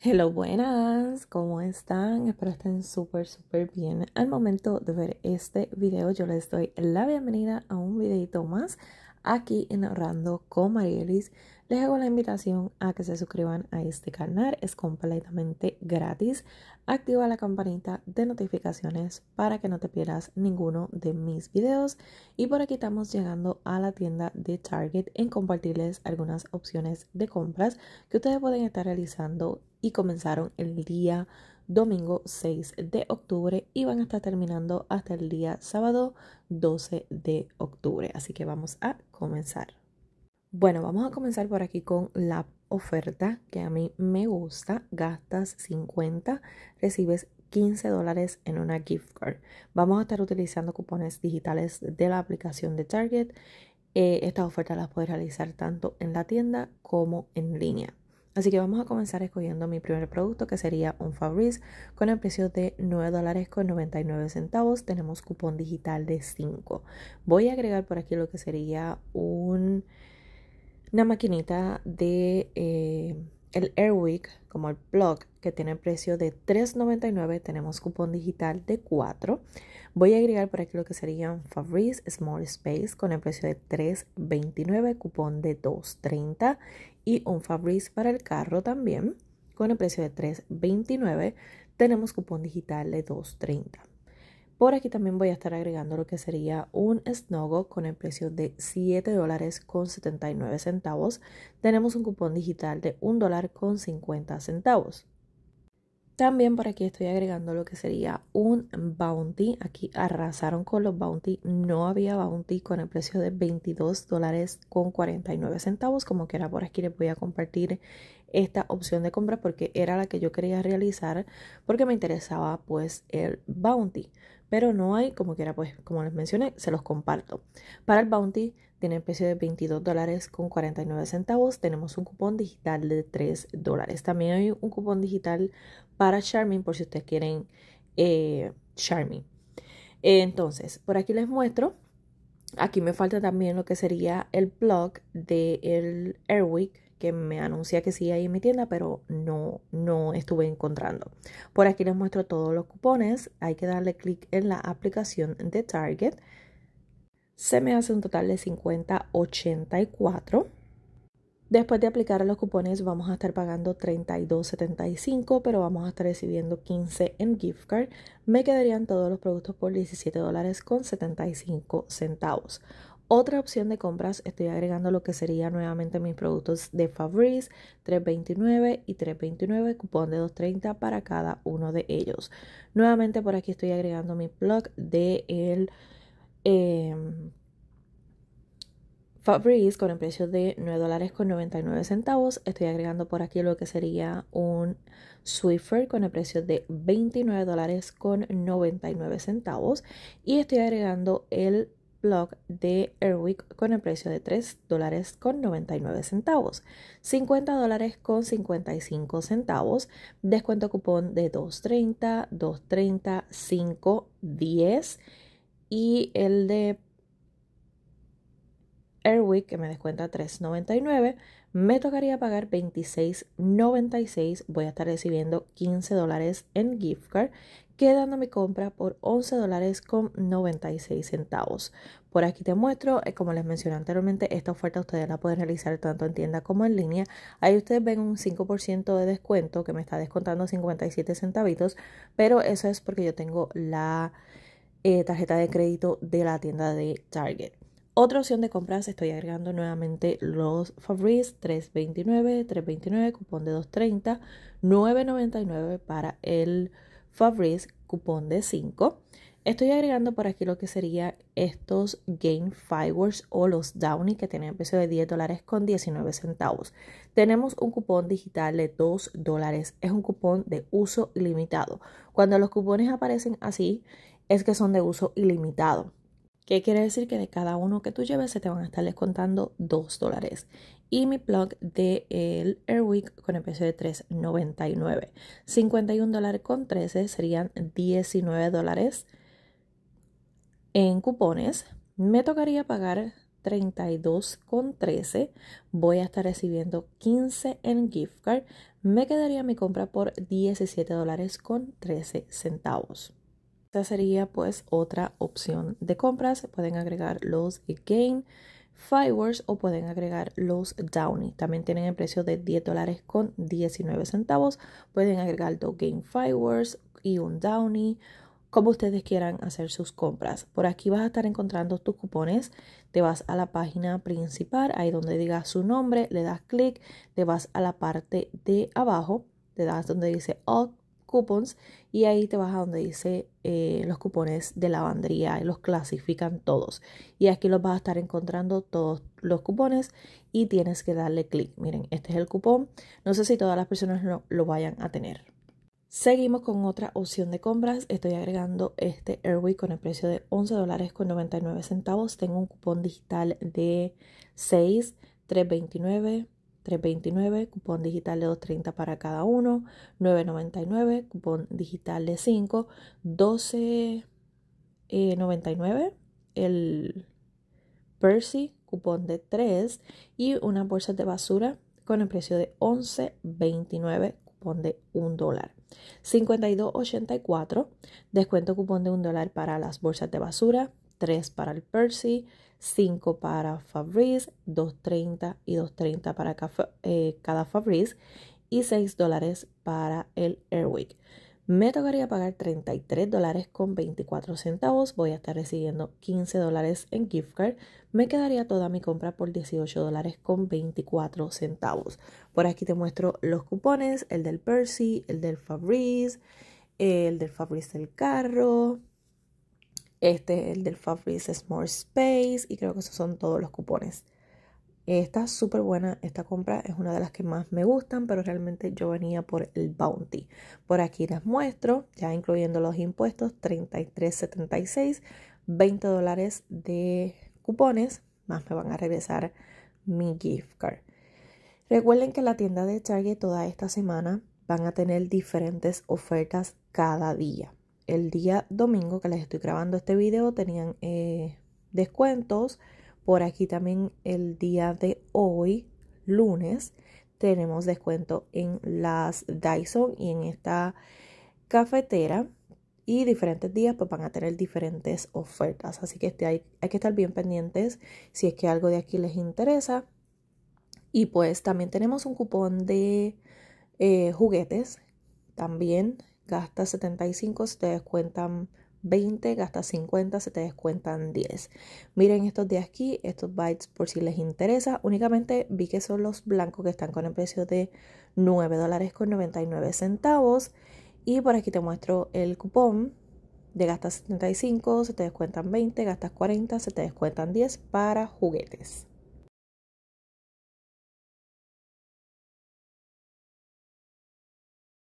Hello, buenas, ¿cómo están? Espero estén súper, súper bien. Al momento de ver este video, yo les doy la bienvenida a un videito más Aquí en Orlando con Marielis les hago la invitación a que se suscriban a este canal, es completamente gratis. Activa la campanita de notificaciones para que no te pierdas ninguno de mis videos. Y por aquí estamos llegando a la tienda de Target en compartirles algunas opciones de compras que ustedes pueden estar realizando y comenzaron el día domingo 6 de octubre y van a estar terminando hasta el día sábado 12 de octubre. Así que vamos a comenzar. Bueno, vamos a comenzar por aquí con la oferta que a mí me gusta. Gastas 50, recibes 15 dólares en una gift card. Vamos a estar utilizando cupones digitales de la aplicación de Target. Eh, estas ofertas las puedes realizar tanto en la tienda como en línea. Así que vamos a comenzar escogiendo mi primer producto que sería un Fabrice con el precio de 9 dólares con 99 centavos. Tenemos cupón digital de 5. Voy a agregar por aquí lo que sería una maquinita de eh, el Airwick como el plug que tiene el precio de 3.99. Tenemos cupón digital de 4. Voy a agregar por aquí lo que sería un Fabrice Small Space con el precio de 3.29, cupón de 2.30 y un Fabrice para el carro también con el precio de $3.29. Tenemos cupón digital de $2.30. Por aquí también voy a estar agregando lo que sería un Snogo con el precio de $7.79. dólares con centavos. Tenemos un cupón digital de $1.50. dólar con centavos. También por aquí estoy agregando lo que sería un bounty. Aquí arrasaron con los bounty. No había bounty con el precio de $22.49. dólares con centavos. Como que era por aquí les voy a compartir esta opción de compra porque era la que yo quería realizar porque me interesaba pues el bounty. Pero no hay como que era pues como les mencioné, se los comparto. Para el bounty tiene el precio de 22 dólares con 49 centavos. Tenemos un cupón digital de 3 dólares. También hay un cupón digital para Charming por si ustedes quieren eh, Charming. Entonces, por aquí les muestro. Aquí me falta también lo que sería el blog de el Airwick que me anuncia que sí hay en mi tienda, pero no, no estuve encontrando. Por aquí les muestro todos los cupones. Hay que darle clic en la aplicación de Target se me hace un total de 50.84. Después de aplicar los cupones vamos a estar pagando 32.75, pero vamos a estar recibiendo 15 en gift card. Me quedarían todos los productos por 17 dólares con 75 centavos. Otra opción de compras, estoy agregando lo que sería nuevamente mis productos de Fabrice, 329 y 329, cupón de 230 para cada uno de ellos. Nuevamente por aquí estoy agregando mi plug de el eh, Fabrice con el precio de 9 dólares con 99 centavos. Estoy agregando por aquí lo que sería un Swiffer con el precio de 29 dólares con 99 centavos. Y estoy agregando el blog de Airwick con el precio de 3 dólares con 99 centavos. 50 dólares con 55 centavos. Descuento cupón de 230, 230, 5, 10 y el de Airwick, que me descuenta 3.99, me tocaría pagar 26.96. Voy a estar recibiendo 15 dólares en gift card, quedando mi compra por $11.96. dólares Por aquí te muestro, eh, como les mencioné anteriormente, esta oferta ustedes la pueden realizar tanto en tienda como en línea. Ahí ustedes ven un 5% de descuento que me está descontando 57 centavitos, pero eso es porque yo tengo la eh, tarjeta de crédito de la tienda de Target. Otra opción de compras, estoy agregando nuevamente los Fabrice 329, 329, cupón de 230, 999 para el Fabrice, cupón de 5. Estoy agregando por aquí lo que serían estos Game Fireworks o los Downy que tienen precio de 10 dólares con 19 centavos. Tenemos un cupón digital de 2 dólares. Es un cupón de uso limitado. Cuando los cupones aparecen así, es que son de uso ilimitado. ¿Qué quiere decir? Que de cada uno que tú lleves se te van a estar descontando 2 dólares. Y mi plug de el Airwick con el precio de 3.99. 51 dólares con 13 serían 19 dólares en cupones. Me tocaría pagar 32,13. Voy a estar recibiendo 15 en gift card. Me quedaría mi compra por 17 dólares con 13 centavos sería pues otra opción de compras. pueden agregar los Game Fireworks o pueden agregar los Downy. También tienen el precio de 10 dólares con 19 centavos. Pueden agregar dos Game Fireworks y un Downy como ustedes quieran hacer sus compras. Por aquí vas a estar encontrando tus cupones. Te vas a la página principal, ahí donde diga su nombre, le das clic, te vas a la parte de abajo, Te das donde dice All coupons y ahí te vas a donde dice eh, los cupones de lavandería y los clasifican todos. Y aquí los vas a estar encontrando todos los cupones y tienes que darle clic. Miren, este es el cupón. No sé si todas las personas lo, lo vayan a tener. Seguimos con otra opción de compras. Estoy agregando este Airway con el precio de 11 dólares con 99 centavos. Tengo un cupón digital de 6, 329, 329, cupón digital de 230 para cada uno, 999, cupón digital de 5, 12.99 el Percy, cupón de 3 y una bolsa de basura con el precio de 11.29, cupón de 1 dólar. 52.84, descuento cupón de 1 dólar para las bolsas de basura, 3 para el Percy, 5 para Fabrice, 2.30 y 2.30 para eh, cada Fabrice y 6 dólares para el Airwick. Me tocaría pagar 33 dólares con 24 centavos. Voy a estar recibiendo 15 dólares en gift card. Me quedaría toda mi compra por 18 dólares con 24 centavos. Por aquí te muestro los cupones, el del Percy, el del Fabrice, el del Fabrice del carro, este es el del Fabrice More Space y creo que esos son todos los cupones. Está súper buena esta compra, es una de las que más me gustan, pero realmente yo venía por el Bounty. Por aquí les muestro, ya incluyendo los impuestos, 33.76, 20 dólares de cupones, más me van a regresar mi gift card. Recuerden que la tienda de Target toda esta semana van a tener diferentes ofertas cada día el día domingo que les estoy grabando este video tenían eh, descuentos. Por aquí también el día de hoy, lunes, tenemos descuento en las Dyson y en esta cafetera. Y diferentes días pues van a tener diferentes ofertas. Así que este hay, que estar bien pendientes si es que algo de aquí les interesa. Y pues también tenemos un cupón de eh, juguetes también Gasta 75, se te descuentan 20, gasta 50, se te descuentan 10. Miren estos de aquí, estos bytes por si les interesa. Únicamente vi que son los blancos que están con el precio de 9 dólares con 99 centavos. Y por aquí te muestro el cupón de gasta 75, se te descuentan 20, gastas 40, se te descuentan 10 para juguetes.